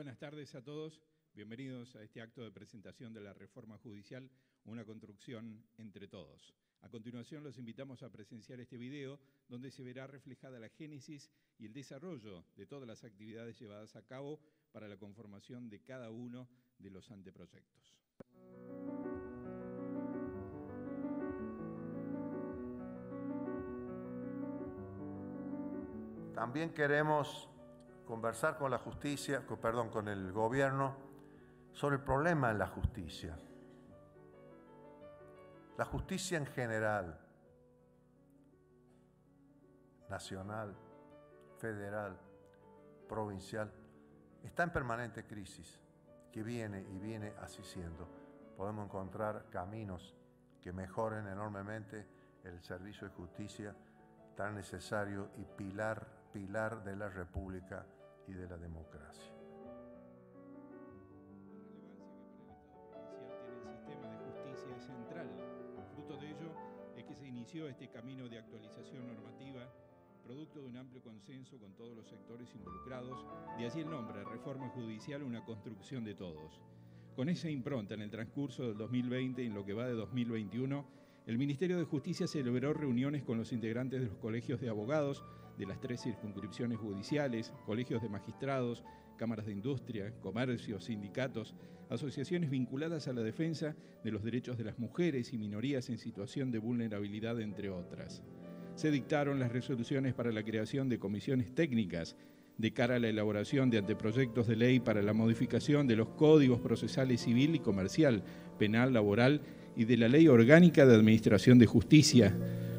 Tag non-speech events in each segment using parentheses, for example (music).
buenas tardes a todos. Bienvenidos a este acto de presentación de la reforma judicial, una construcción entre todos. A continuación los invitamos a presenciar este video donde se verá reflejada la génesis y el desarrollo de todas las actividades llevadas a cabo para la conformación de cada uno de los anteproyectos. También queremos conversar con la justicia, perdón, con el gobierno sobre el problema de la justicia. La justicia en general, nacional, federal, provincial, está en permanente crisis, que viene y viene así siendo. Podemos encontrar caminos que mejoren enormemente el servicio de justicia tan necesario y pilar, pilar de la República de la democracia. La relevancia que el tiene el sistema de justicia es central. Fruto de ello es que se inició este camino de actualización normativa producto de un amplio consenso con todos los sectores involucrados, de así el nombre, Reforma Judicial, una construcción de todos. Con esa impronta en el transcurso del 2020 y en lo que va de 2021, el Ministerio de Justicia celebró reuniones con los integrantes de los colegios de abogados, de las tres circunscripciones judiciales, colegios de magistrados, cámaras de industria, comercios, sindicatos, asociaciones vinculadas a la defensa de los derechos de las mujeres y minorías en situación de vulnerabilidad, entre otras. Se dictaron las resoluciones para la creación de comisiones técnicas de cara a la elaboración de anteproyectos de ley para la modificación de los códigos procesales civil y comercial, penal, laboral y de la ley orgánica de administración de justicia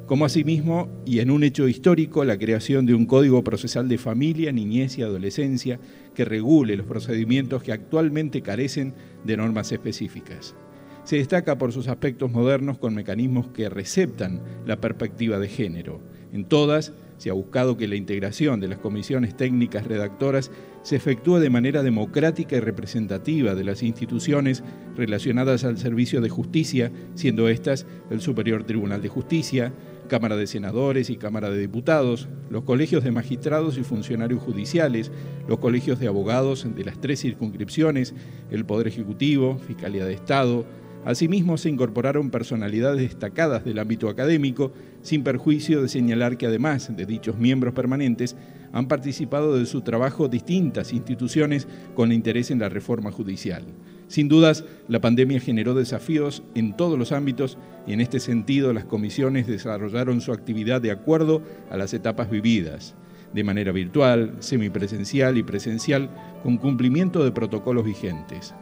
como asimismo, y en un hecho histórico, la creación de un código procesal de familia, niñez y adolescencia que regule los procedimientos que actualmente carecen de normas específicas. Se destaca por sus aspectos modernos con mecanismos que receptan la perspectiva de género. En todas se ha buscado que la integración de las comisiones técnicas redactoras se efectúe de manera democrática y representativa de las instituciones relacionadas al servicio de justicia, siendo estas el Superior Tribunal de Justicia, Cámara de Senadores y Cámara de Diputados, los colegios de magistrados y funcionarios judiciales, los colegios de abogados de las tres circunscripciones, el Poder Ejecutivo, Fiscalía de Estado. Asimismo, se incorporaron personalidades destacadas del ámbito académico, sin perjuicio de señalar que además de dichos miembros permanentes, han participado de su trabajo distintas instituciones con interés en la reforma judicial. Sin dudas, la pandemia generó desafíos en todos los ámbitos y en este sentido las comisiones desarrollaron su actividad de acuerdo a las etapas vividas, de manera virtual, semipresencial y presencial, con cumplimiento de protocolos vigentes.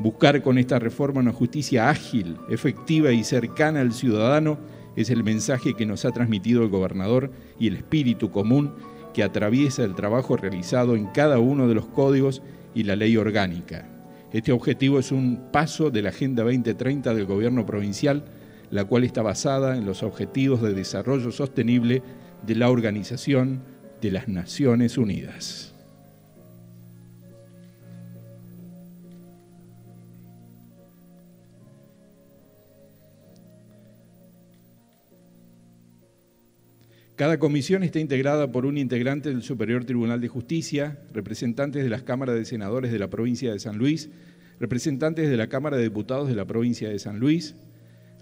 Buscar con esta reforma una justicia ágil, efectiva y cercana al ciudadano es el mensaje que nos ha transmitido el gobernador y el espíritu común que atraviesa el trabajo realizado en cada uno de los códigos y la ley orgánica. Este objetivo es un paso de la Agenda 2030 del Gobierno Provincial, la cual está basada en los objetivos de desarrollo sostenible de la Organización de las Naciones Unidas. Cada comisión está integrada por un integrante del Superior Tribunal de Justicia, representantes de las Cámaras de Senadores de la provincia de San Luis, representantes de la Cámara de Diputados de la provincia de San Luis,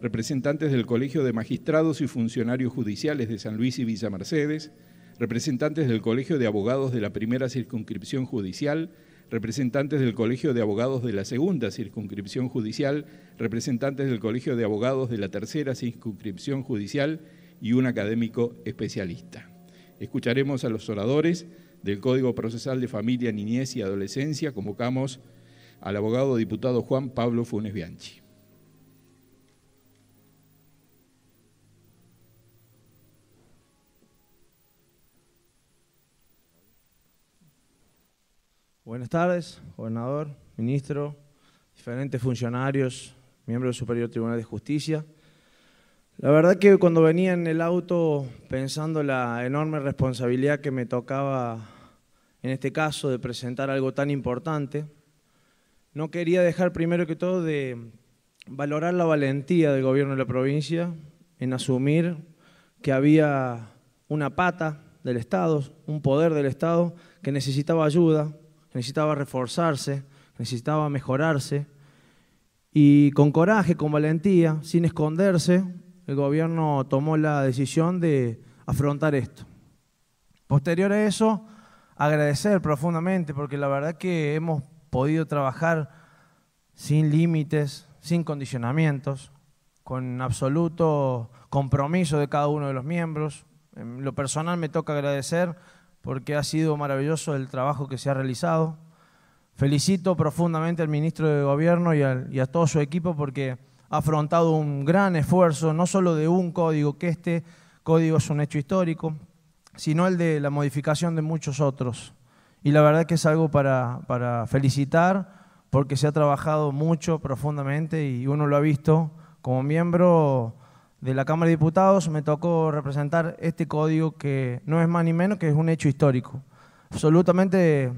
representantes del Colegio de Magistrados y Funcionarios Judiciales de San Luis y Villa Mercedes, representantes del Colegio de Abogados de la Primera Circunscripción Judicial, representantes del Colegio de Abogados de la Segunda Circunscripción Judicial, representantes del Colegio de Abogados de la Tercera Circunscripción Judicial y un académico especialista. Escucharemos a los oradores del Código Procesal de Familia, Niñez y Adolescencia. Convocamos al abogado diputado Juan Pablo Funes Bianchi. Buenas tardes, gobernador, ministro, diferentes funcionarios, miembros del Superior Tribunal de Justicia. La verdad que cuando venía en el auto pensando la enorme responsabilidad que me tocaba, en este caso, de presentar algo tan importante, no quería dejar primero que todo de valorar la valentía del gobierno de la provincia en asumir que había una pata del Estado, un poder del Estado que necesitaba ayuda, necesitaba reforzarse, necesitaba mejorarse. Y con coraje, con valentía, sin esconderse, el gobierno tomó la decisión de afrontar esto. Posterior a eso, agradecer profundamente, porque la verdad que hemos podido trabajar sin límites, sin condicionamientos, con absoluto compromiso de cada uno de los miembros. En lo personal me toca agradecer porque ha sido maravilloso el trabajo que se ha realizado. Felicito profundamente al ministro de Gobierno y, y a todo su equipo porque afrontado un gran esfuerzo, no solo de un código, que este código es un hecho histórico, sino el de la modificación de muchos otros. Y la verdad que es algo para, para felicitar, porque se ha trabajado mucho, profundamente, y uno lo ha visto como miembro de la Cámara de Diputados me tocó representar este código que no es más ni menos que es un hecho histórico, absolutamente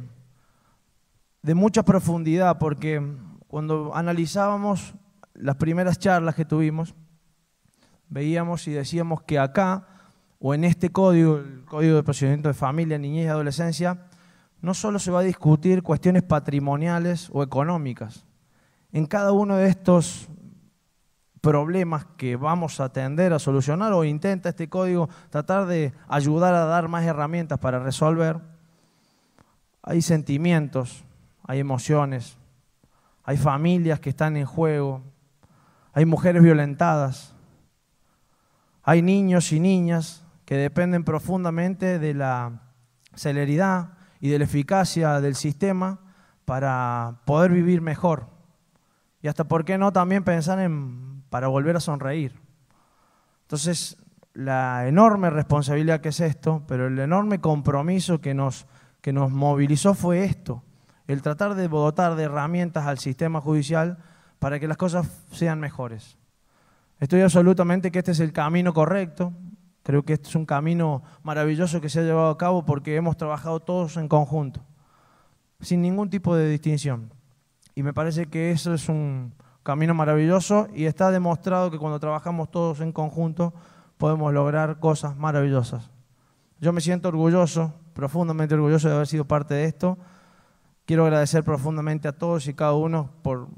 de mucha profundidad, porque cuando analizábamos las primeras charlas que tuvimos, veíamos y decíamos que acá, o en este código, el Código de Procedimiento de Familia, Niñez y Adolescencia, no solo se va a discutir cuestiones patrimoniales o económicas. En cada uno de estos problemas que vamos a atender a solucionar o intenta este código tratar de ayudar a dar más herramientas para resolver, hay sentimientos, hay emociones, hay familias que están en juego, hay mujeres violentadas. Hay niños y niñas que dependen profundamente de la celeridad y de la eficacia del sistema para poder vivir mejor. Y hasta, ¿por qué no también pensar en para volver a sonreír? Entonces, la enorme responsabilidad que es esto, pero el enorme compromiso que nos, que nos movilizó fue esto, el tratar de dotar de herramientas al sistema judicial para que las cosas sean mejores. Estoy absolutamente que este es el camino correcto. Creo que este es un camino maravilloso que se ha llevado a cabo porque hemos trabajado todos en conjunto, sin ningún tipo de distinción. Y me parece que eso es un camino maravilloso y está demostrado que cuando trabajamos todos en conjunto podemos lograr cosas maravillosas. Yo me siento orgulloso, profundamente orgulloso de haber sido parte de esto. Quiero agradecer profundamente a todos y cada uno por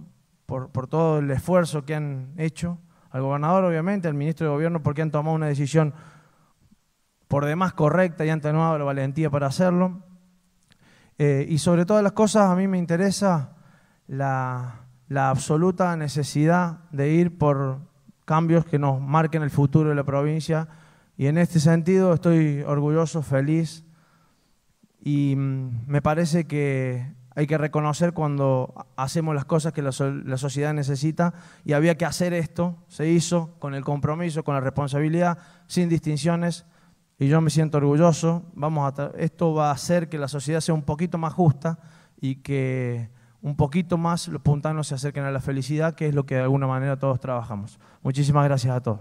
por, todo el esfuerzo que han hecho, al gobernador obviamente, al ministro de gobierno porque han tomado una decisión por demás correcta y han tenido la valentía para hacerlo. Eh, y sobre todas las cosas a mí me interesa la, la absoluta necesidad de ir por cambios que nos marquen el futuro de la provincia y en este sentido estoy orgulloso, feliz y mm, me parece que hay que reconocer cuando hacemos las cosas que la, sociedad necesita y había que hacer esto, se hizo con el compromiso, con la responsabilidad, sin distinciones y yo me siento orgulloso, vamos a esto va a hacer que la sociedad sea un poquito más justa y que un poquito más los puntanos se acerquen a la felicidad, que es lo que de alguna manera todos trabajamos. Muchísimas gracias a todos.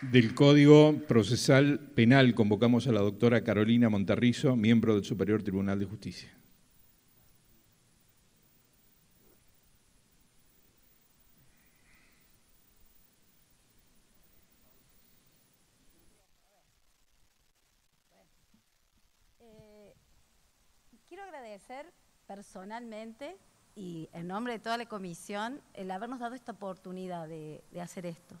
del Código Procesal Penal convocamos a la doctora Carolina Monterrizo, miembro del Superior Tribunal de Justicia. Eh, quiero agradecer personalmente y en nombre de toda la comisión el habernos dado esta oportunidad de hacer esto.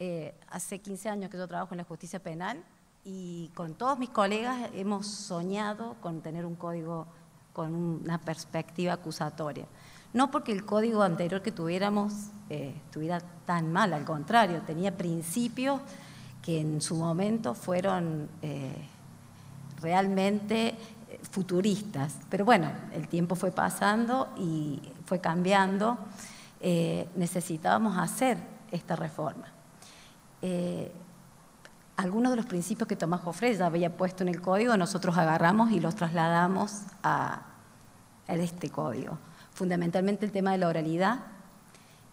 Eh, hace 15 años que yo trabajo en la justicia penal y con todos mis colegas hemos soñado con tener un código con una perspectiva acusatoria. No porque el código anterior que tuviéramos eh, estuviera tan mal, al contrario, tenía principios que en su momento fueron eh, realmente futuristas. Pero bueno, el tiempo fue pasando y fue cambiando. necesitábamos hacer esta reforma. Eh, algunos de los principios que Tomás Jofre ya había puesto en el código, nosotros agarramos y los trasladamos a, este código. Fundamentalmente el tema de la oralidad,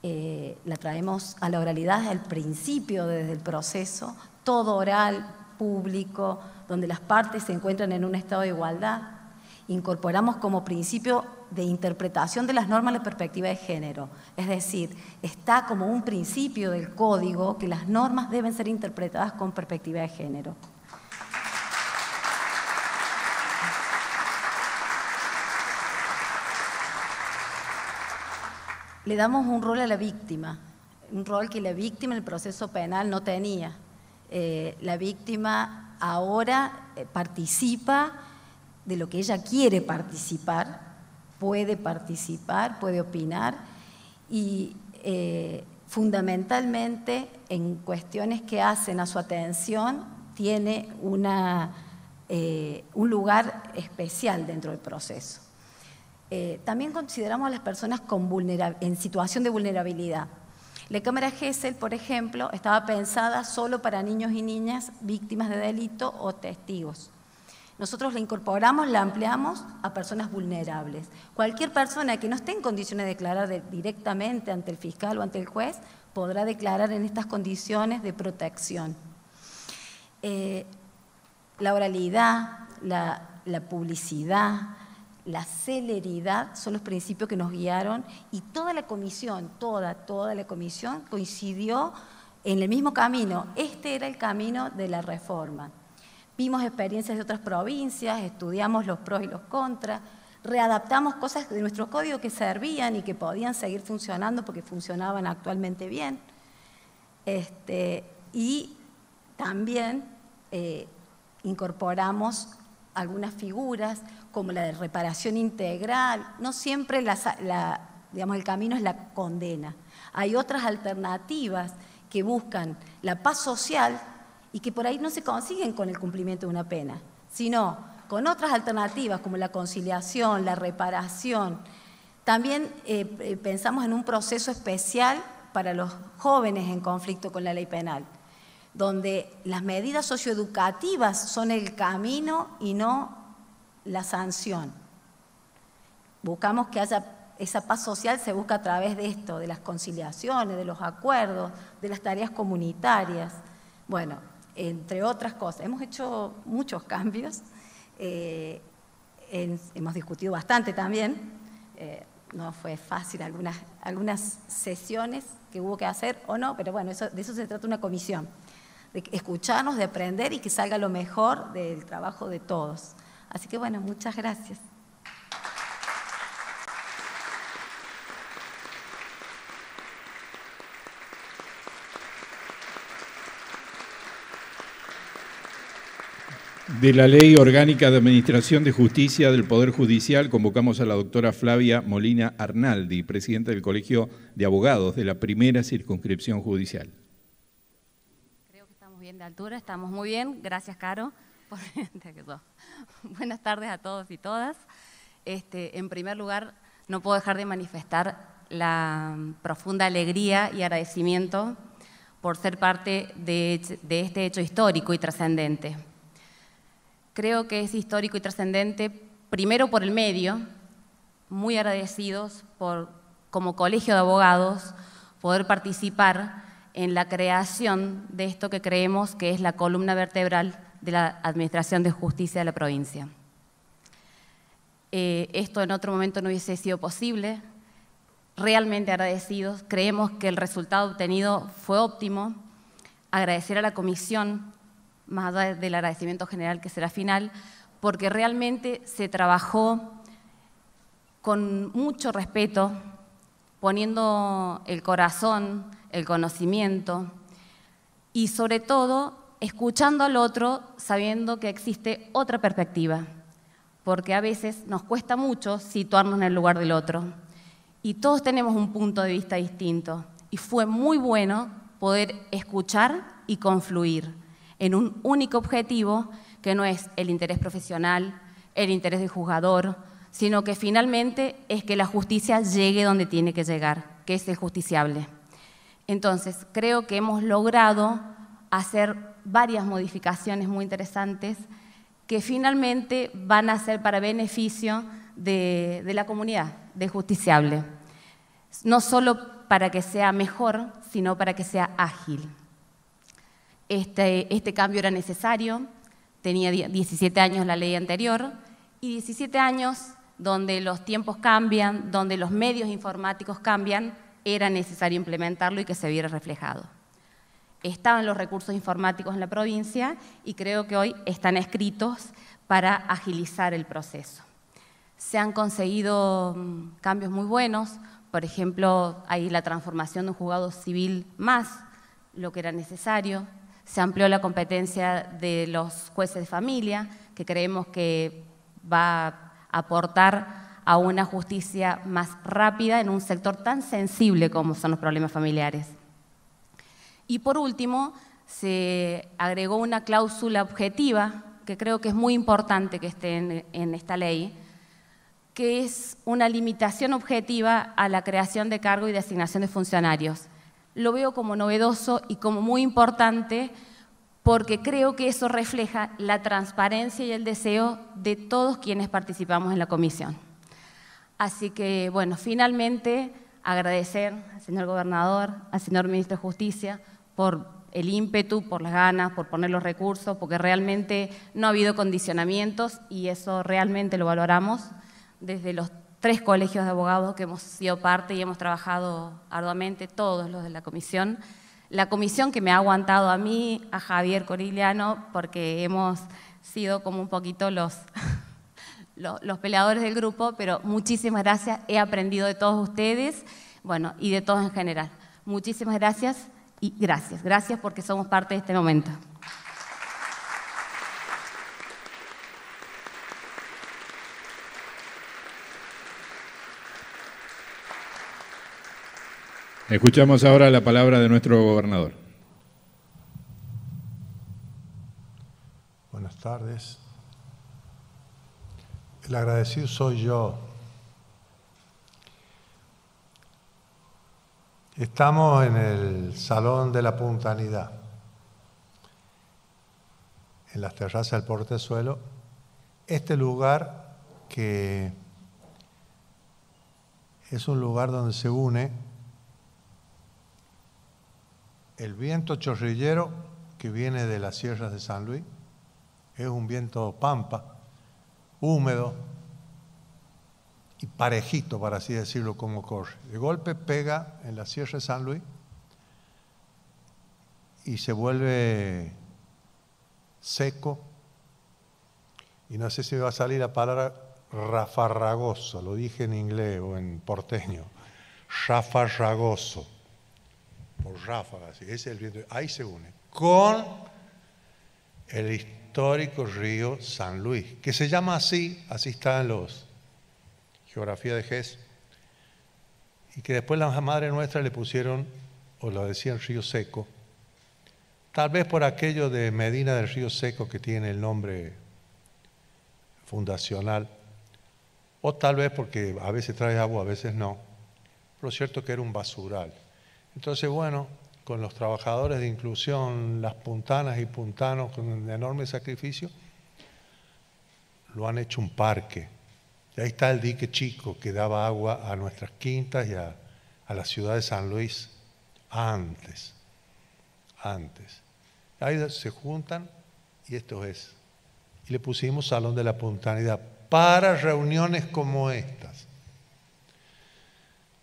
eh, la traemos a la oralidad el principio, desde el proceso, todo oral, público, donde las partes se encuentran en un estado de igualdad. Incorporamos como principio de interpretación de las normas de perspectiva de género. Es decir, está como un principio del código que las normas deben ser interpretadas con perspectiva de género. Le damos un rol a la víctima, un rol que la víctima en el proceso penal no tenía. Eh, la víctima ahora eh, participa de lo que ella quiere participar puede participar, puede opinar y eh, fundamentalmente en cuestiones que hacen a su atención tiene eh, un lugar especial dentro del proceso. Eh, también consideramos a las personas en situación de vulnerabilidad. La Cámara GESEL, por ejemplo, estaba pensada solo para niños y niñas víctimas de delito o testigos. Nosotros la incorporamos, la ampliamos a personas vulnerables. Cualquier persona que no esté en condiciones de declarar directamente ante el fiscal o ante el juez podrá declarar en estas condiciones de protección. Eh, la oralidad, la, la publicidad, la celeridad son los principios que nos guiaron y toda la comisión, toda, toda la comisión coincidió en el mismo camino. Este era el camino de la reforma vimos experiencias de otras provincias, estudiamos los pros y los contras, readaptamos cosas de nuestro código que servían y que podían seguir funcionando porque funcionaban actualmente bien. Este, y también eh, incorporamos algunas figuras como la de reparación integral. No siempre la, digamos, el camino es la condena. Hay otras alternativas que buscan la paz social y que por ahí no se consiguen con el cumplimiento de una pena, sino con otras alternativas como la conciliación, la reparación. También eh, eh, pensamos en un proceso especial para los jóvenes en conflicto con la ley penal, donde las medidas socioeducativas son el camino y no la sanción. Buscamos que haya esa paz social se busca a través de esto, de las conciliaciones, de los acuerdos, de las tareas comunitarias. Bueno, entre otras cosas. Hemos hecho muchos cambios, eh, hemos discutido bastante también, eh, no fue fácil algunas, algunas sesiones que hubo que hacer o no, pero bueno, eso, de eso se trata una comisión, de escucharnos, de aprender y que salga lo mejor del trabajo de todos. Así que bueno, muchas gracias. de la Ley Orgánica de Administración de Justicia del Poder Judicial, convocamos a la doctora Flavia Molina Arnaldi, presidenta del Colegio de Abogados de la primera circunscripción judicial. Creo que estamos bien de altura, estamos muy bien. Gracias, Caro. (laughs) Este, Buenas tardes a todos y todas. Este, en primer lugar, no puedo dejar de manifestar la profunda alegría y agradecimiento por ser parte de este hecho histórico y trascendente Creo que es histórico y trascendente, primero por el medio, muy agradecidos por, como colegio de abogados, poder participar en la creación de esto que creemos que es la columna vertebral de la Administración de Justicia de la provincia. Eh, esto en otro momento no hubiese sido posible. Realmente agradecidos, creemos que el resultado obtenido fue óptimo. Agradecer a la comisión más del agradecimiento general que será final, porque realmente se trabajó con mucho respeto, poniendo el corazón, el conocimiento y sobre todo escuchando al otro sabiendo que existe otra perspectiva, porque a veces nos cuesta mucho situarnos en el lugar del otro y todos tenemos un punto de vista distinto y fue muy bueno poder escuchar y confluir en un único objetivo que no es el interés profesional, el interés del juzgador, sino que finalmente es que la justicia llegue donde tiene que llegar, que es el justiciable. Entonces, creo que hemos logrado hacer varias modificaciones muy interesantes que finalmente van a ser para beneficio de, de la comunidad, de justiciable. No solo para que sea mejor, sino para que sea ágil. Este, este, cambio era necesario, tenía 17 años la ley anterior y 17 años donde los tiempos cambian, donde los medios informáticos cambian, era necesario implementarlo y que se viera reflejado. Estaban los recursos informáticos en la provincia y creo que hoy están escritos para agilizar el proceso. Se han conseguido mm, cambios muy buenos, por ejemplo, hay la transformación de un juzgado civil más, lo que era necesario, se amplió la competencia de los jueces de familia, que creemos que va a aportar a una justicia más rápida en un sector tan sensible como son los problemas familiares. Y por último, se agregó una cláusula objetiva, que creo que es muy importante que esté en, esta ley, que es una limitación objetiva a la creación de cargo y designación de funcionarios lo veo como novedoso y como muy importante porque creo que eso refleja la transparencia y el deseo de todos quienes participamos en la comisión. Así que, bueno, finalmente agradecer al señor gobernador, al señor ministro de Justicia por el ímpetu, por las ganas, por poner los recursos, porque realmente no ha habido condicionamientos y eso realmente lo valoramos desde los tres colegios de abogados que hemos sido parte y hemos trabajado arduamente, todos los de la comisión. La comisión que me ha aguantado a mí, a Javier Corigliano, porque hemos sido como un poquito los, (laughs) los, peleadores del grupo, pero muchísimas gracias, he aprendido de todos ustedes, bueno, y de todos en general. Muchísimas gracias y gracias, gracias porque somos parte de este momento. Escuchamos ahora la palabra de nuestro gobernador. Buenas tardes. El agradecido soy yo. Estamos en el Salón de la Puntanidad, en las terrazas del Portezuelo, este lugar que es un lugar donde se une el viento chorrillero que viene de las sierras de San Luis es un viento pampa, húmedo y parejito, para así decirlo, como corre. De golpe pega en la sierra de San Luis y se vuelve seco. Y no sé si va a salir la palabra rafarragoso, lo dije en inglés o en porteño, rafarragoso por ráfagas, ese es el viento, ahí se une, con el histórico río San Luis, que se llama así, así está en los geografía de Ges y que después la Madre Nuestra le pusieron, o lo decían río seco, tal vez por aquello de Medina del Río Seco que tiene el nombre fundacional, o tal vez porque a veces trae agua, a veces no. Pero es cierto que era un basural. Entonces, bueno, con los trabajadores de inclusión, las puntanas y puntanos con un enorme sacrificio, lo han hecho un parque. Y ahí está el dique chico que daba agua a nuestras quintas y a, la ciudad de San Luis antes, antes. Ahí se juntan y esto es. Y le pusimos Salón de la Puntanidad para reuniones como esta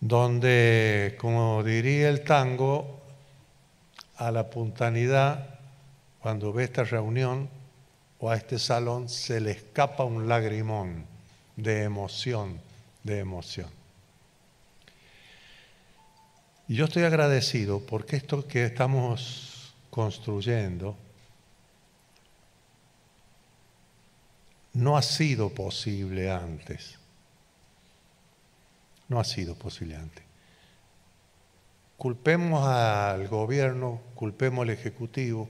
donde, como diría el tango, a la puntanidad, cuando ve esta reunión o a este salón, se le escapa un lagrimón de emoción, de emoción. Y yo estoy agradecido porque esto que estamos construyendo no ha sido posible antes. No ha sido posible antes. Culpemos al gobierno, culpemos al Ejecutivo,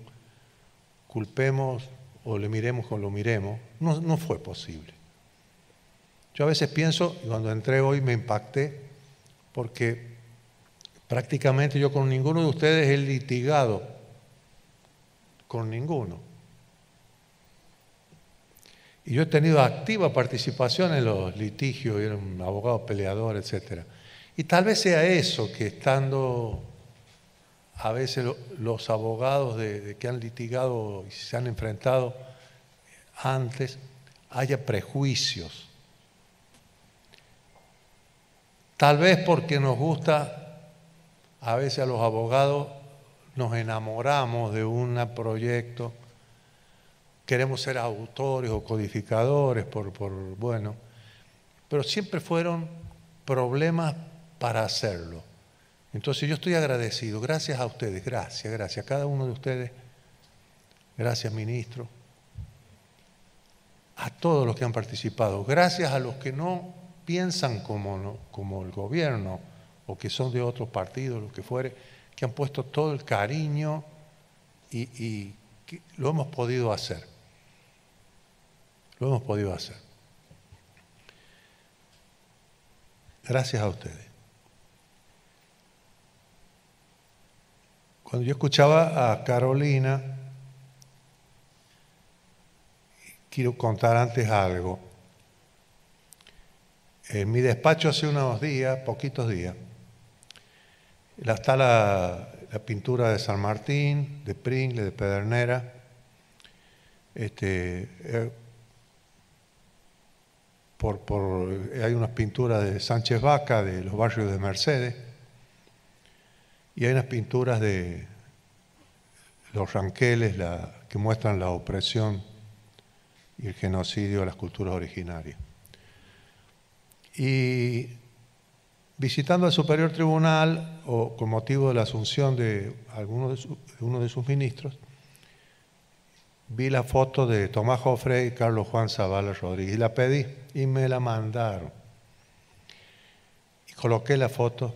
culpemos o le miremos con lo miremos, no, no fue posible. Yo a veces pienso, y cuando entré hoy me impacté, porque prácticamente yo con ninguno de ustedes he litigado, con ninguno y yo he tenido activa participación en los litigios, era un abogado peleador, etc. Y tal vez sea eso que estando a veces los abogados de, que han litigado y se han enfrentado antes, haya prejuicios. Tal vez porque nos gusta, a veces a los abogados nos enamoramos de un proyecto queremos ser autores o codificadores por, bueno, pero siempre fueron problemas para hacerlo. Entonces yo estoy agradecido, gracias a ustedes, gracias, gracias a cada uno de ustedes, gracias ministro, a todos los que han participado, gracias a los que no piensan como, como el gobierno o que son de otros partidos, lo que fuere, que han puesto todo el cariño y, lo hemos podido hacer. Lo hemos podido hacer. Gracias a ustedes. Cuando yo escuchaba a Carolina, quiero contar antes algo. En mi despacho hace unos días, poquitos días, está la, pintura de San Martín, de Pringle, de Pedernera. Este, eh, por, eh, hay unas pinturas de Sánchez Vaca, de los barrios de Mercedes, y hay unas pinturas de los ranqueles que muestran la opresión y el genocidio a las culturas originarias. Y visitando al Superior Tribunal, o con motivo de la asunción de de uno de sus ministros, vi la foto de Tomás Jofre y Carlos Juan Zavala Rodríguez y la pedí y me la mandaron. Y coloqué la foto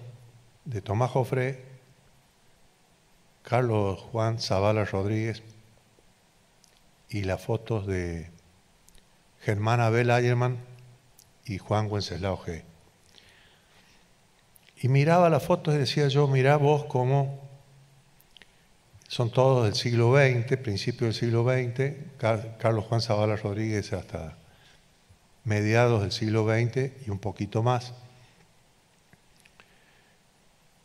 de Tomás Jofre, Carlos Juan Zavala Rodríguez y las fotos de Germán Abel Ayerman y Juan Wenceslao G. Y miraba las fotos y decía yo, mirá vos cómo son todos del siglo XX, principio del siglo XX, Carlos Juan Zavala Rodríguez hasta mediados del siglo XX y un poquito más.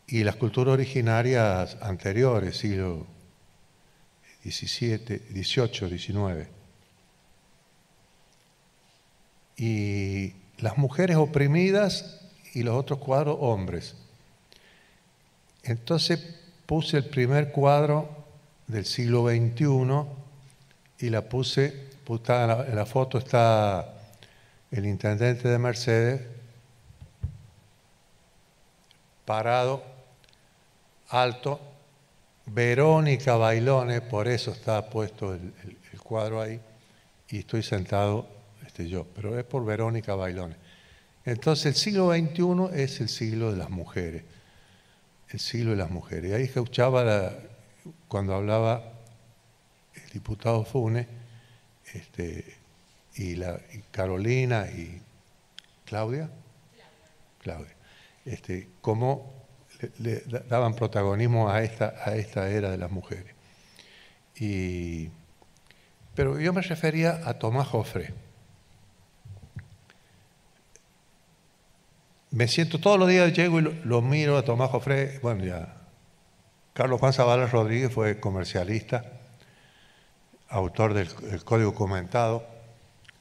Y las culturas originarias anteriores, siglo XVII, XVIII, XIX. Y las mujeres oprimidas y los otros cuadros hombres. Entonces, puse el primer cuadro del siglo XXI y la puse, en la foto está el intendente de Mercedes parado, alto, Verónica Bailone, por eso está puesto el, cuadro ahí, y estoy sentado este, yo, pero es por Verónica Bailone. Entonces el siglo XXI es el siglo de las mujeres el este siglo de las mujeres. Y ahí escuchaba cuando hablaba el diputado Funes este, y, la, Carolina y Claudia, Claudia, este, cómo le, daban protagonismo a esta, a esta era de las mujeres. pero yo me refería a Tomás Joffre. me siento todos los días, llego y lo, miro a Tomás Jofre, bueno, ya. Carlos Juan Zavala Rodríguez fue comercialista, autor del, Código Comentado,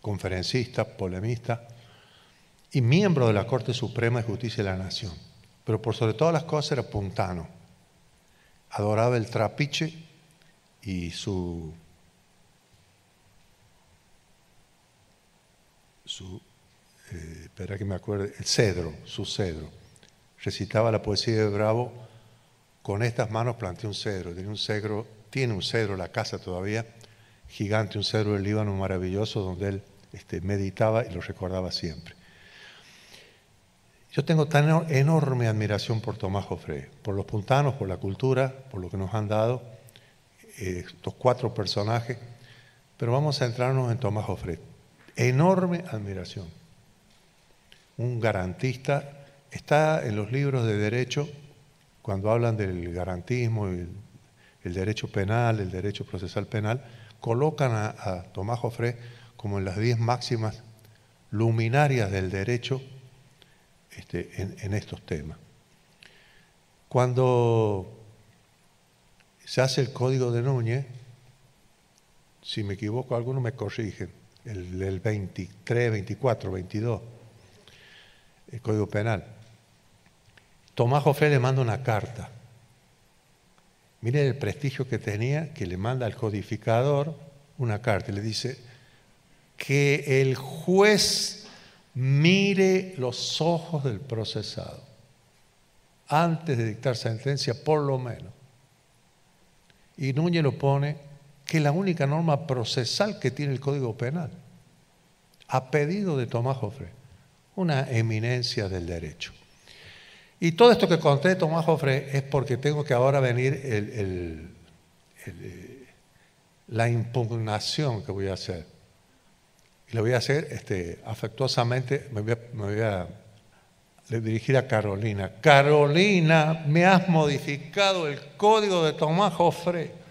conferencista, polemista y miembro de la Corte Suprema de Justicia de la Nación. Pero por sobre todas las cosas era puntano. Adoraba el trapiche y su, su este, espera que me acuerde, el cedro, su cedro. Recitaba la poesía de Bravo, con estas manos planté un cedro, tiene un cedro, tiene un cedro la casa todavía, gigante, un cedro del Líbano maravilloso, donde él este, meditaba y lo recordaba siempre. Yo tengo tan enorme admiración por Tomás Joffre por los puntanos, por la cultura, por lo que nos han dado eh, estos cuatro personajes, pero vamos a centrarnos en Tomás Jofre. Enorme admiración un garantista. Está en los libros de derecho, cuando hablan del garantismo, el, derecho penal, el derecho procesal penal, colocan a, Tomás Jofré como en las diez máximas luminarias del derecho este, en, estos temas. Cuando se hace el código de Núñez, si me equivoco, alguno me corrige, el 23, 24, 22 el Código Penal. Tomás Jofre le manda una carta. Miren el prestigio que tenía, que le manda al codificador una carta y le dice que el juez mire los ojos del procesado antes de dictar sentencia, por lo menos. Y Núñez lo pone que es la única norma procesal que tiene el Código Penal, a pedido de Tomás Jofre una eminencia del derecho. Y todo esto que conté, Tomás Jofre, es porque tengo que ahora venir eh, la impugnación que voy a hacer. Y lo voy a hacer este, afectuosamente, me voy a, dirigir a Carolina. Carolina, me has modificado el código de Tomás Joffre.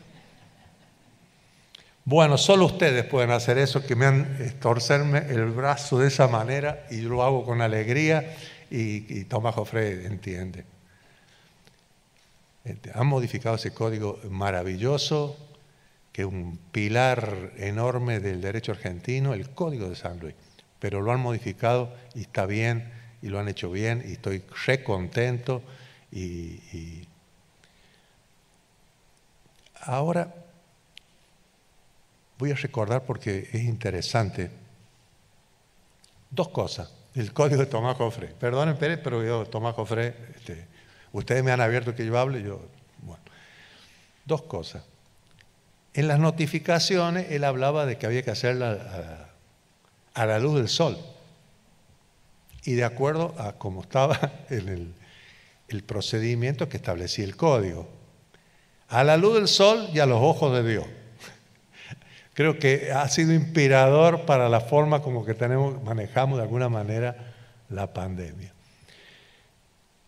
Bueno, solo ustedes pueden hacer eso, que me han eh, torcerme el brazo de esa manera y lo hago con alegría y, Tomás Jofre entiende. Este, han modificado ese código maravilloso, que es un pilar enorme del derecho argentino, el Código de San Luis. Pero lo han modificado y está bien, y lo han hecho bien, y estoy recontento. y... Ahora voy a recordar porque es interesante. Dos cosas. El código de Tomás Cofre. perdónenme Pérez, pero yo, Tomás Cofre, este, ustedes me han abierto que yo hable, yo. Bueno. Dos cosas. En las notificaciones él hablaba de que había que hacerla ah, a, la luz del sol. Y de acuerdo a cómo estaba (laughs) en el procedimiento que establecía el código. A la luz del sol y a los ojos de Dios creo que ha sido inspirador para la forma como que tenemos, manejamos de alguna manera la pandemia.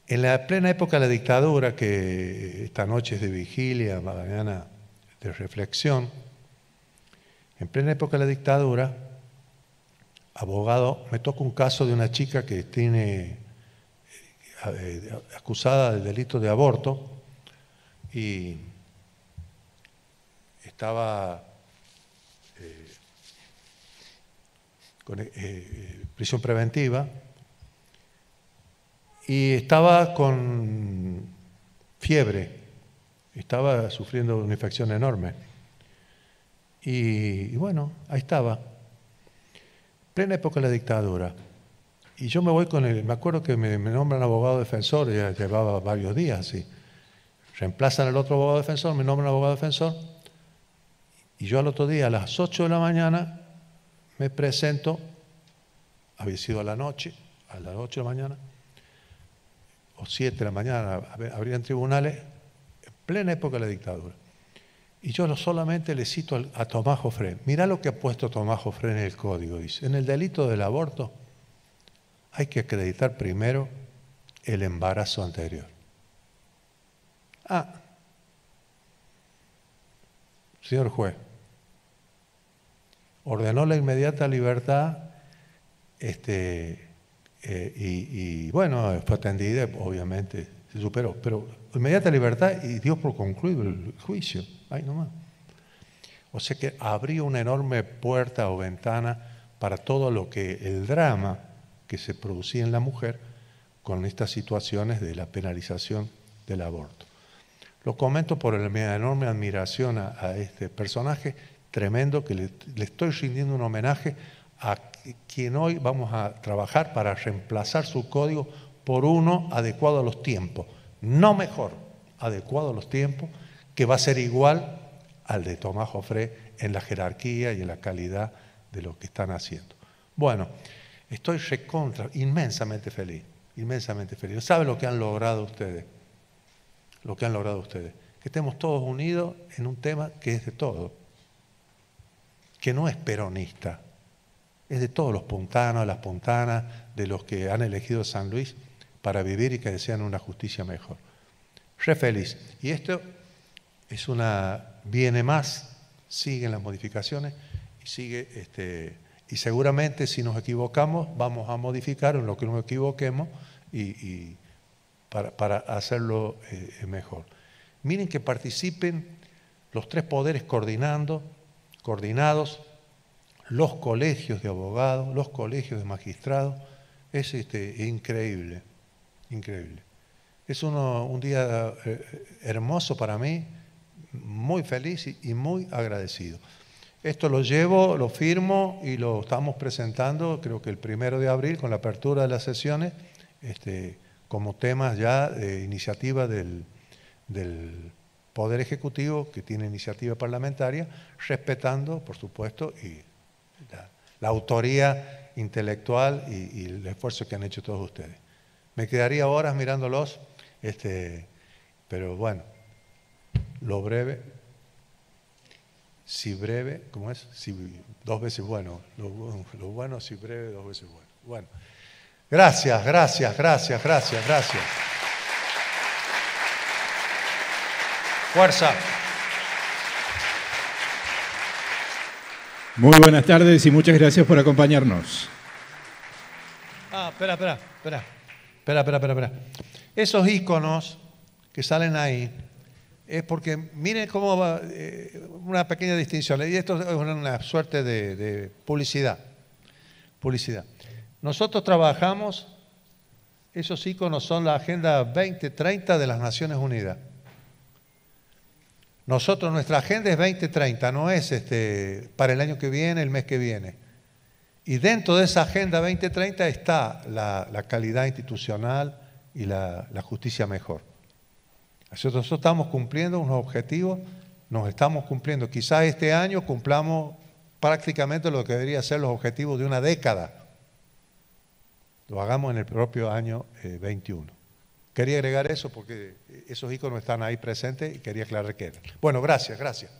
En la plena época de la dictadura, que esta noche es de vigilia, mañana de reflexión, en plena época de la dictadura, abogado, me toca un caso de una chica que tiene eh, acusada del delito de aborto y estaba con eh, eh, prisión preventiva, y estaba con fiebre, estaba sufriendo una infección enorme. Y, bueno, ahí estaba, plena época de la dictadura. Y yo me voy con él, me acuerdo que me, nombran abogado defensor, ya llevaba varios días y Reemplazan al otro abogado defensor, me nombran abogado defensor. Y yo al otro día, a las 8 de la mañana, me presento, había sido a la noche, a las 8 de la mañana, o 7 de la mañana, Habrían tribunales, en plena época de la dictadura. Y yo no solamente le cito a Tomás Jofre. mirá lo que ha puesto Tomás Jofre en el código, dice, en el delito del aborto hay que acreditar primero el embarazo anterior. Ah, señor juez, ordenó la inmediata libertad este, eh, y, bueno, fue atendida, obviamente, se superó. Pero inmediata libertad y dio por concluido el juicio, ahí nomás. O sea que abrió una enorme puerta o ventana para todo lo que el drama que se producía en la mujer con estas situaciones de la penalización del aborto. Lo comento por mi enorme admiración a, a este personaje tremendo que le, estoy rindiendo un homenaje a quien hoy vamos a trabajar para reemplazar su código por uno adecuado a los tiempos, no mejor, adecuado a los tiempos, que va a ser igual al de Tomás Joffre en la jerarquía y en la calidad de lo que están haciendo. Bueno, estoy recontra, inmensamente feliz, inmensamente feliz. ¿Sabe lo que han logrado ustedes? Lo que han logrado ustedes. Que estemos todos unidos en un tema que es de todos que no es peronista, es de todos los puntanos, las puntanas, de los que han elegido San Luis para vivir y que desean una justicia mejor. Re feliz. Y esto es una, viene más, siguen las modificaciones y sigue, este, y seguramente si nos equivocamos vamos a modificar en lo que nos equivoquemos y, para, hacerlo eh, mejor. Miren que participen los tres poderes coordinando coordinados los colegios de abogados, los colegios de magistrados, es este, increíble, increíble. Es un día eh, hermoso para mí, muy feliz y, muy agradecido. Esto lo llevo, lo firmo y lo estamos presentando, creo que el primero de abril, con la apertura de las sesiones, este, como temas ya de iniciativa del Poder Ejecutivo que tiene iniciativa parlamentaria, respetando, por supuesto, y la, autoría intelectual y, el esfuerzo que han hecho todos ustedes. Me quedaría horas mirándolos, este, pero bueno, lo breve, si breve, ¿cómo es? Si, dos veces bueno, lo, lo bueno, si breve, dos veces bueno. Bueno, gracias, gracias, gracias, gracias, gracias. Fuerza. Muy buenas tardes y muchas gracias por acompañarnos. Ah, espera, espera, espera. Espera, espera, espera, Esos iconos que salen ahí es porque miren cómo va eh, una pequeña distinción. Y esto es una suerte de, de publicidad. Publicidad. Nosotros trabajamos, esos iconos son la Agenda 2030 de las Naciones Unidas. Nosotros, nuestra agenda es 2030, no es este, para el año que viene, el mes que viene. Y dentro de esa agenda 2030 está la, calidad institucional y la, justicia mejor. Nosotros estamos cumpliendo unos objetivos, nos estamos cumpliendo. Quizás este año cumplamos prácticamente lo que deberían ser los objetivos de una década. Lo hagamos en el propio año 21. Eh, Quería agregar eso porque esos iconos están ahí presentes y quería aclarar que Bueno, gracias, gracias.